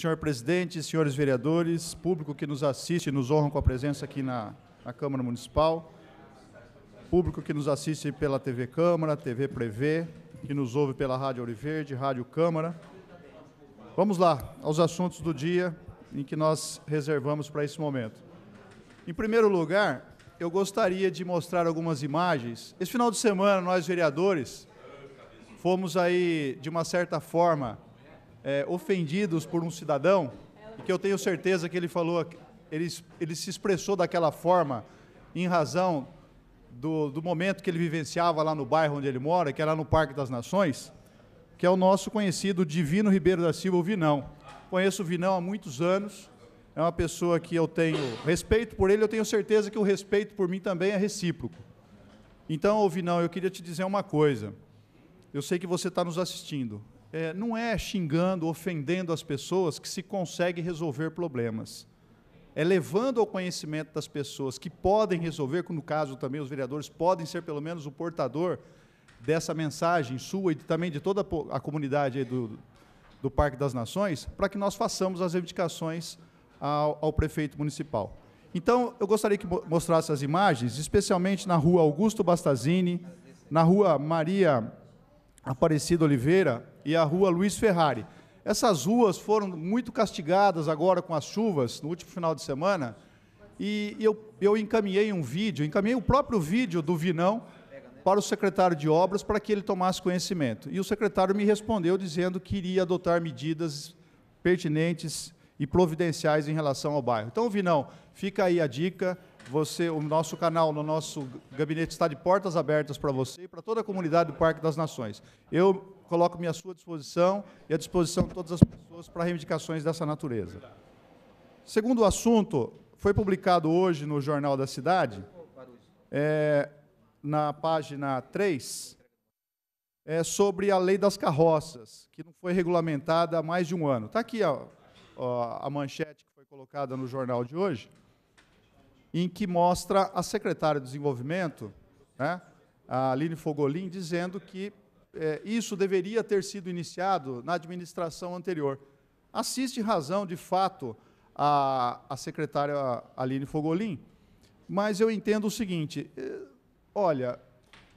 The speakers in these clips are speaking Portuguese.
senhor presidente, senhores vereadores, público que nos assiste, e nos honra com a presença aqui na, na Câmara Municipal, público que nos assiste pela TV Câmara, TV Prevê, que nos ouve pela Rádio Oriverde, Rádio Câmara. Vamos lá aos assuntos do dia em que nós reservamos para esse momento. Em primeiro lugar, eu gostaria de mostrar algumas imagens. Esse final de semana, nós vereadores fomos aí, de uma certa forma, é, ofendidos por um cidadão, e que eu tenho certeza que ele falou, ele, ele se expressou daquela forma em razão do, do momento que ele vivenciava lá no bairro onde ele mora, que é lá no Parque das Nações, que é o nosso conhecido Divino Ribeiro da Silva, o Vinão. Conheço o Vinão há muitos anos, é uma pessoa que eu tenho respeito por ele, eu tenho certeza que o respeito por mim também é recíproco. Então, Vinão, eu queria te dizer uma coisa. Eu sei que você está nos assistindo é, não é xingando, ofendendo as pessoas que se consegue resolver problemas. É levando ao conhecimento das pessoas que podem resolver, como no caso também os vereadores podem ser pelo menos o portador dessa mensagem sua e também de toda a comunidade do, do Parque das Nações, para que nós façamos as reivindicações ao, ao prefeito municipal. Então, eu gostaria que mostrasse as imagens, especialmente na rua Augusto Bastazini, na rua Maria Aparecida Oliveira, e a rua Luiz Ferrari. Essas ruas foram muito castigadas agora com as chuvas no último final de semana. E eu, eu encaminhei um vídeo, encaminhei o próprio vídeo do Vinão para o secretário de obras para que ele tomasse conhecimento. E o secretário me respondeu dizendo que iria adotar medidas pertinentes e providenciais em relação ao bairro. Então, Vinão, fica aí a dica. Você, o nosso canal, no nosso gabinete está de portas abertas para você e para toda a comunidade do Parque das Nações. Eu coloco-me à sua disposição e à disposição de todas as pessoas para reivindicações dessa natureza. Segundo assunto, foi publicado hoje no Jornal da Cidade, é, na página 3, é, sobre a lei das carroças, que não foi regulamentada há mais de um ano. Está aqui a, a manchete que foi colocada no jornal de hoje, em que mostra a secretária de Desenvolvimento, né, a Aline Fogolin, dizendo que é, isso deveria ter sido iniciado na administração anterior. Assiste razão, de fato, a, a secretária Aline Fogolin, mas eu entendo o seguinte: é, olha,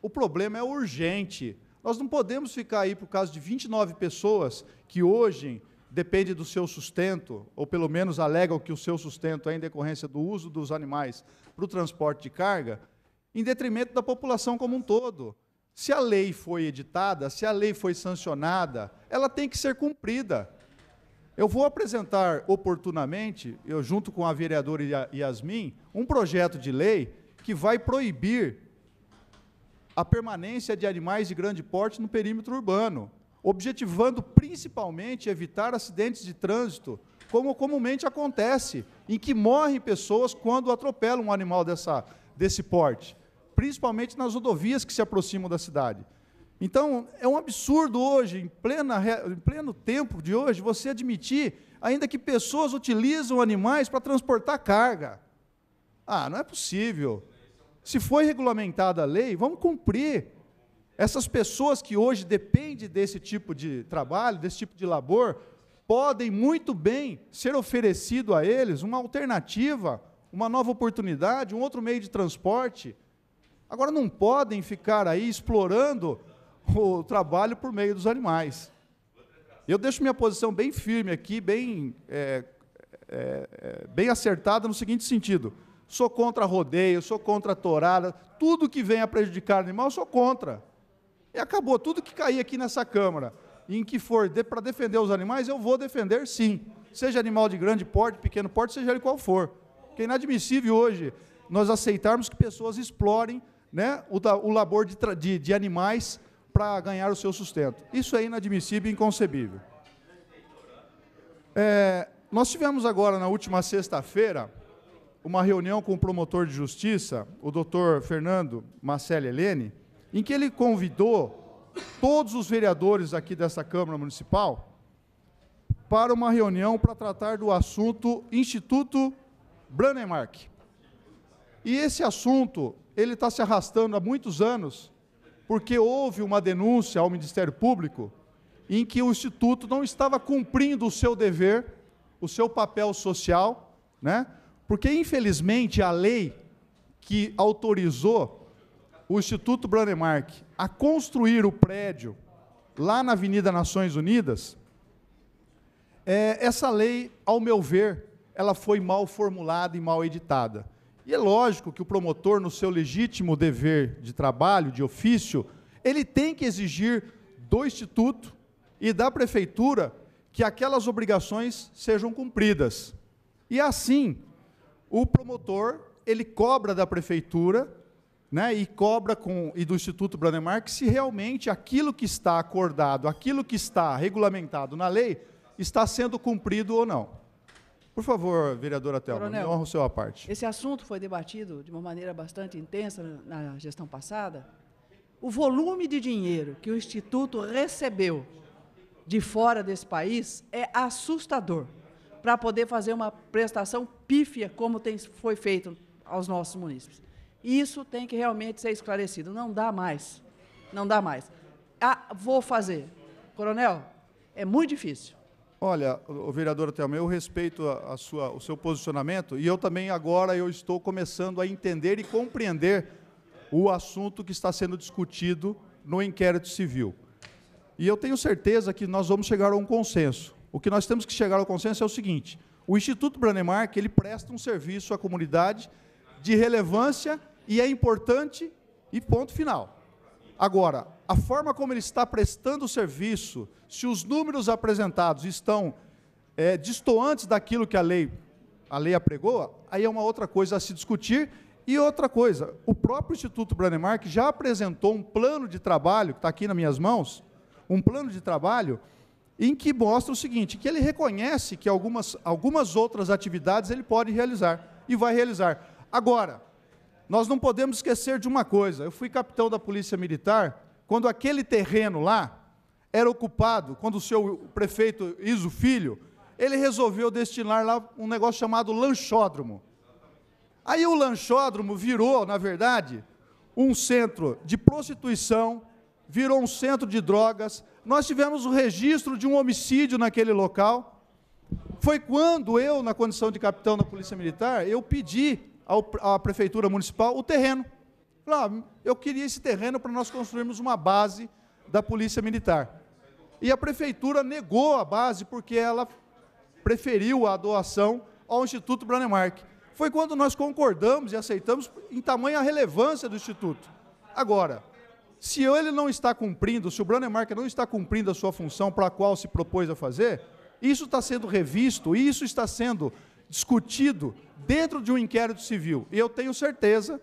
o problema é urgente. Nós não podemos ficar aí por causa de 29 pessoas que hoje depende do seu sustento, ou pelo menos alegam que o seu sustento é em decorrência do uso dos animais para o transporte de carga, em detrimento da população como um todo. Se a lei foi editada, se a lei foi sancionada, ela tem que ser cumprida. Eu vou apresentar oportunamente, eu junto com a vereadora Yasmin, um projeto de lei que vai proibir a permanência de animais de grande porte no perímetro urbano, objetivando principalmente evitar acidentes de trânsito, como comumente acontece, em que morrem pessoas quando atropelam um animal dessa, desse porte principalmente nas rodovias que se aproximam da cidade. Então, é um absurdo hoje, em, plena, em pleno tempo de hoje, você admitir ainda que pessoas utilizam animais para transportar carga. Ah, não é possível. Se foi regulamentada a lei, vamos cumprir. Essas pessoas que hoje dependem desse tipo de trabalho, desse tipo de labor, podem muito bem ser oferecido a eles uma alternativa, uma nova oportunidade, um outro meio de transporte. Agora, não podem ficar aí explorando o trabalho por meio dos animais. Eu deixo minha posição bem firme aqui, bem, é, é, é bem acertada no seguinte sentido: sou contra rodeio, sou contra torada, tudo que venha prejudicar o animal, sou contra. E acabou, tudo que cair aqui nessa Câmara, em que for de, para defender os animais, eu vou defender sim. Seja animal de grande porte, pequeno porte, seja ele qual for. Porque é inadmissível hoje nós aceitarmos que pessoas explorem né, o, o labor de, de, de animais para ganhar o seu sustento. Isso é inadmissível e inconcebível. É, nós tivemos agora, na última sexta-feira, uma reunião com o promotor de justiça, o doutor Fernando Marcelo Helene, em que ele convidou todos os vereadores aqui dessa Câmara Municipal para uma reunião para tratar do assunto Instituto Brandemark. E esse assunto ele está se arrastando há muitos anos, porque houve uma denúncia ao Ministério Público em que o Instituto não estava cumprindo o seu dever, o seu papel social, né? porque, infelizmente, a lei que autorizou o Instituto Brandemark a construir o prédio lá na Avenida Nações Unidas, é, essa lei, ao meu ver, ela foi mal formulada e mal editada. E é lógico que o promotor, no seu legítimo dever de trabalho, de ofício, ele tem que exigir do instituto e da prefeitura que aquelas obrigações sejam cumpridas. E assim, o promotor, ele cobra da prefeitura, né, e cobra com e do Instituto Brandemark se realmente aquilo que está acordado, aquilo que está regulamentado na lei está sendo cumprido ou não. Por favor, vereadora Telma, Coronel, me honra o seu a parte. Esse assunto foi debatido de uma maneira bastante intensa na gestão passada. O volume de dinheiro que o Instituto recebeu de fora desse país é assustador para poder fazer uma prestação pífia como tem, foi feito aos nossos municípios. Isso tem que realmente ser esclarecido. Não dá mais. Não dá mais. Ah, vou fazer. Coronel, é muito difícil. Olha, o vereador Telma, eu respeito a, a sua, o seu posicionamento e eu também agora eu estou começando a entender e compreender o assunto que está sendo discutido no inquérito civil. E eu tenho certeza que nós vamos chegar a um consenso. O que nós temos que chegar ao consenso é o seguinte: o Instituto Branemark ele presta um serviço à comunidade de relevância e é importante e ponto final. Agora, a forma como ele está prestando o serviço, se os números apresentados estão é, distoantes daquilo que a lei, a lei apregou, aí é uma outra coisa a se discutir. E outra coisa, o próprio Instituto Brandemark já apresentou um plano de trabalho, que está aqui nas minhas mãos, um plano de trabalho em que mostra o seguinte, que ele reconhece que algumas, algumas outras atividades ele pode realizar e vai realizar. Agora, nós não podemos esquecer de uma coisa. Eu fui capitão da Polícia Militar quando aquele terreno lá era ocupado, quando o seu prefeito Iso Filho, ele resolveu destinar lá um negócio chamado lanchódromo. Aí o lanchódromo virou, na verdade, um centro de prostituição, virou um centro de drogas. Nós tivemos o registro de um homicídio naquele local. Foi quando eu, na condição de capitão da Polícia Militar, eu pedi à prefeitura municipal o terreno. Lá, ah, eu queria esse terreno para nós construirmos uma base da polícia militar. E a prefeitura negou a base porque ela preferiu a doação ao Instituto Branemark. Foi quando nós concordamos e aceitamos em tamanha relevância do Instituto. Agora, se ele não está cumprindo, se o Branemark não está cumprindo a sua função para a qual se propôs a fazer, isso está sendo revisto, isso está sendo discutido dentro de um inquérito civil. E eu tenho certeza,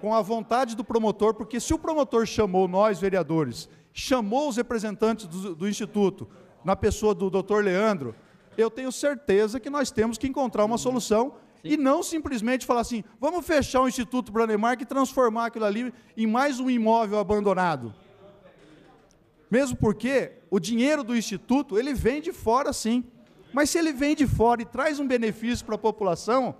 com a vontade do promotor, porque se o promotor chamou nós, vereadores, chamou os representantes do, do Instituto, na pessoa do doutor Leandro, eu tenho certeza que nós temos que encontrar uma solução Sim. e não simplesmente falar assim, vamos fechar o Instituto Branemark e transformar aquilo ali em mais um imóvel abandonado. Mesmo porque o dinheiro do Instituto, ele vem de fora sim. Mas se ele vem de fora e traz um benefício para a população,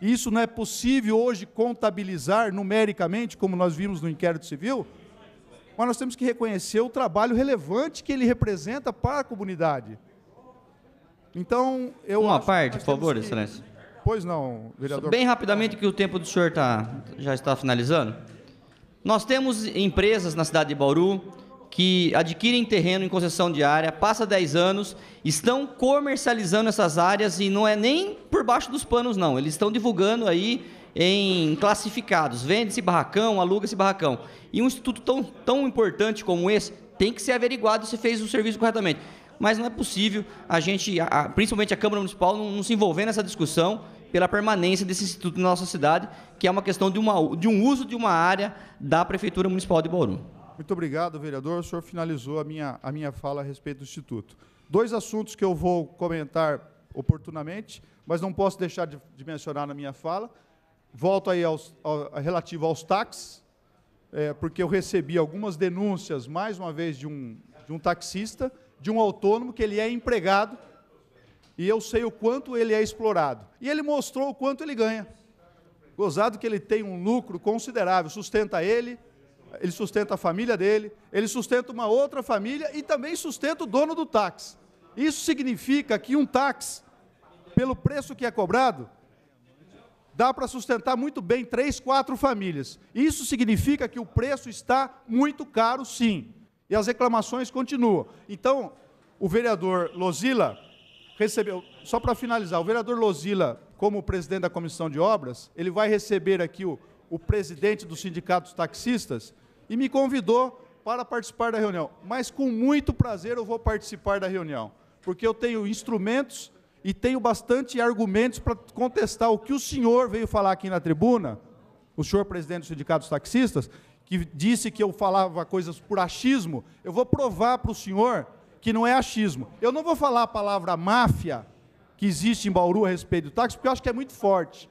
isso não é possível hoje contabilizar numericamente, como nós vimos no inquérito civil, mas nós temos que reconhecer o trabalho relevante que ele representa para a comunidade. Então, eu. Uma parte, por favor, que... Excelência. Pois não, vereador. Bem rapidamente, que o tempo do senhor tá, já está finalizando. Nós temos empresas na cidade de Bauru que adquirem terreno em concessão de área, passa 10 anos, estão comercializando essas áreas e não é nem por baixo dos panos, não. Eles estão divulgando aí em classificados. Vende esse barracão, aluga esse barracão. E um instituto tão, tão importante como esse tem que ser averiguado se fez o serviço corretamente. Mas não é possível a gente, a, principalmente a Câmara Municipal, não, não se envolver nessa discussão pela permanência desse instituto na nossa cidade, que é uma questão de, uma, de um uso de uma área da Prefeitura Municipal de Bauru. Muito obrigado, vereador. O senhor finalizou a minha, a minha fala a respeito do Instituto. Dois assuntos que eu vou comentar oportunamente, mas não posso deixar de, de mencionar na minha fala. Volto aí aos, ao, relativo aos táxis, é, porque eu recebi algumas denúncias, mais uma vez, de um, de um taxista, de um autônomo, que ele é empregado, e eu sei o quanto ele é explorado. E ele mostrou o quanto ele ganha. Gozado que ele tem um lucro considerável, sustenta ele, ele sustenta a família dele, ele sustenta uma outra família e também sustenta o dono do táxi. Isso significa que um táxi, pelo preço que é cobrado, dá para sustentar muito bem três, quatro famílias. Isso significa que o preço está muito caro, sim. E as reclamações continuam. Então, o vereador Lozila recebeu, só para finalizar, o vereador Lozila, como presidente da comissão de obras, ele vai receber aqui o, o presidente do Sindicato dos Taxistas, e me convidou para participar da reunião. Mas com muito prazer eu vou participar da reunião, porque eu tenho instrumentos e tenho bastante argumentos para contestar o que o senhor veio falar aqui na tribuna, o senhor presidente do Sindicato dos Taxistas, que disse que eu falava coisas por achismo. Eu vou provar para o senhor que não é achismo. Eu não vou falar a palavra máfia que existe em Bauru a respeito do táxi, porque eu acho que é muito forte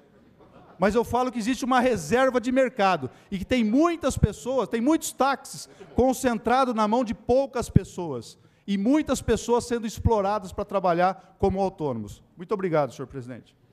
mas eu falo que existe uma reserva de mercado e que tem muitas pessoas, tem muitos táxis concentrados na mão de poucas pessoas e muitas pessoas sendo exploradas para trabalhar como autônomos. Muito obrigado, senhor presidente.